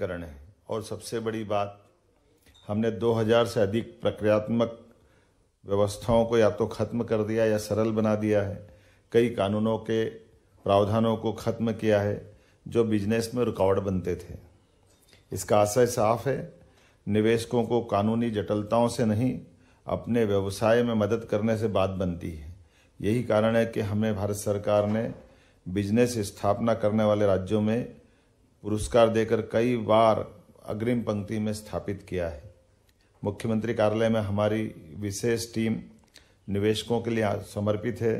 करण है और सबसे बड़ी बात हमने 2000 से अधिक प्रक्रियात्मक व्यवस्थाओं को या तो खत्म कर दिया या सरल बना दिया है कई कानूनों के प्रावधानों को खत्म किया है जो बिजनेस में रुकावट बनते थे इसका आशय साफ है निवेशकों को कानूनी जटिलताओं से नहीं अपने व्यवसाय में मदद करने से बात बनती है यही कारण है कि हमें भारत सरकार ने बिजनेस स्थापना करने वाले राज्यों में पुरस्कार देकर कई बार अग्रिम पंक्ति में स्थापित किया है मुख्यमंत्री कार्यालय में हमारी विशेष टीम निवेशकों के लिए समर्पित है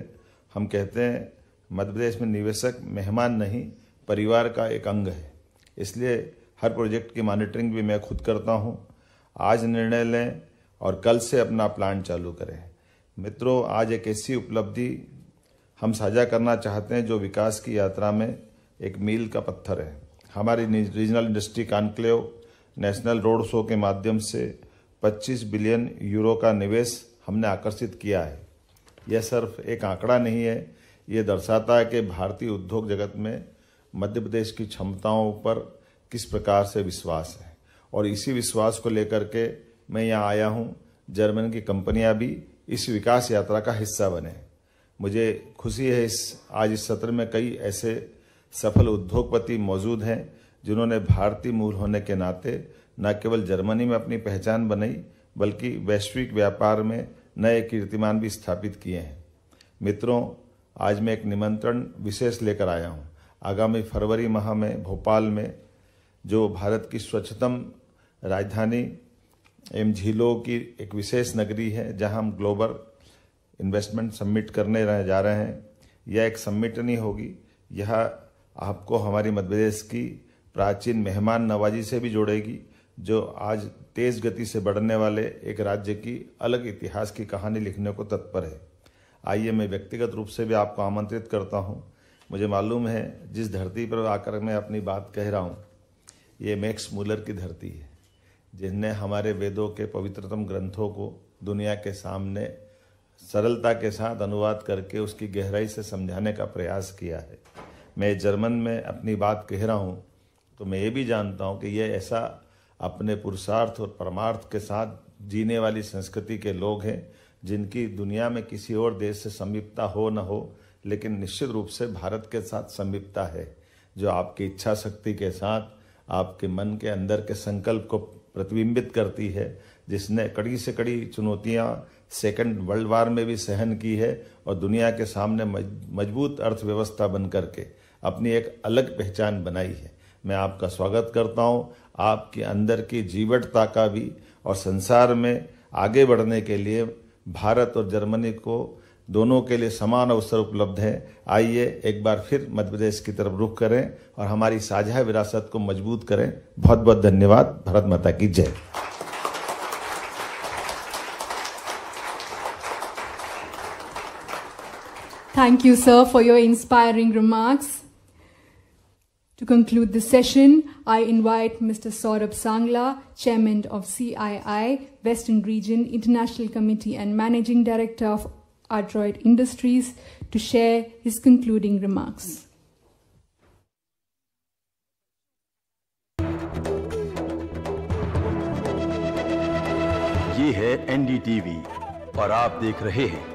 हम कहते हैं मध्य प्रदेश में निवेशक मेहमान नहीं परिवार का एक अंग है इसलिए हर प्रोजेक्ट की मॉनिटरिंग भी मैं खुद करता हूं। आज निर्णय लें और कल से अपना प्लान चालू करें मित्रों आज एक ऐसी उपलब्धि हम साझा करना चाहते हैं जो विकास की यात्रा में एक मील का पत्थर है हमारी regional industry conclave national road show के माध्यम से 25 बिलियन यूरो का निवेश हमने आकर्षित किया है यह सिर्फ एक आंकड़ा नहीं है ये दर्शाता है कि भारतीय उद्योग जगत में मध्य प्रदेश की क्षमताओं पर किस प्रकार से विश्वास है और इसी विश्वास को लेकर के मैं यहाँ आया हूँ जर्मन की कंपनियाँ भी इस विकास यात्रा का हिस्सा बने मुझे खुशी है इस आज इस सत्र में कई ऐसे सफल उद्योगपति मौजूद हैं जिन्होंने भारतीय मूल होने के नाते न केवल जर्मनी में अपनी पहचान बनाई बल्कि वैश्विक व्यापार में नए कीर्तिमान भी स्थापित किए हैं मित्रों आज मैं एक निमंत्रण विशेष लेकर आया हूं। आगामी फरवरी माह में भोपाल में जो भारत की स्वच्छतम राजधानी एवं झीलों की एक विशेष नगरी है जहां हम ग्लोबल इन्वेस्टमेंट सबमिट करने जा रहे हैं यह एक सबमिट नहीं होगी यह आपको हमारी मध्य प्रदेश की प्राचीन मेहमान नवाजी से भी जोड़ेगी जो आज तेज गति से बढ़ने वाले एक राज्य की अलग इतिहास की कहानी लिखने को तत्पर है आइए मैं व्यक्तिगत रूप से भी आपको आमंत्रित करता हूँ मुझे मालूम है जिस धरती पर आकर मैं अपनी बात कह रहा हूँ ये मैक्स मूलर की धरती है जिनने हमारे वेदों के पवित्रतम ग्रंथों को दुनिया के सामने सरलता के साथ अनुवाद करके उसकी गहराई से समझाने का प्रयास किया है मैं जर्मन में अपनी बात कह रहा हूँ तो मैं ये भी जानता हूँ कि यह ऐसा अपने पुरुषार्थ और परमार्थ के साथ जीने वाली संस्कृति के लोग हैं जिनकी दुनिया में किसी और देश से समीपता हो न हो लेकिन निश्चित रूप से भारत के साथ समीपता है जो आपकी इच्छा शक्ति के साथ आपके मन के अंदर के संकल्प को प्रतिबिंबित करती है जिसने कड़ी से कड़ी चुनौतियाँ सेकेंड वर्ल्ड वार में भी सहन की है और दुनिया के सामने मजबूत अर्थव्यवस्था बन करके अपनी एक अलग पहचान बनाई है मैं आपका स्वागत करता हूँ आपके अंदर की जीवटता का भी और संसार में आगे बढ़ने के लिए भारत और जर्मनी को दोनों के लिए समान अवसर उपलब्ध है आइए एक बार फिर मध्य प्रदेश की तरफ रुख करें और हमारी साझा विरासत को मजबूत करें बहुत बहुत धन्यवाद भारत माता की जय thank you sir for your inspiring remarks to conclude this session I invite mister Saurabh Sangla chairman of C I I western region international committee and managing director of Adroit Industries to share his concluding remarks. ये है NDTV और आप देख रहे हैं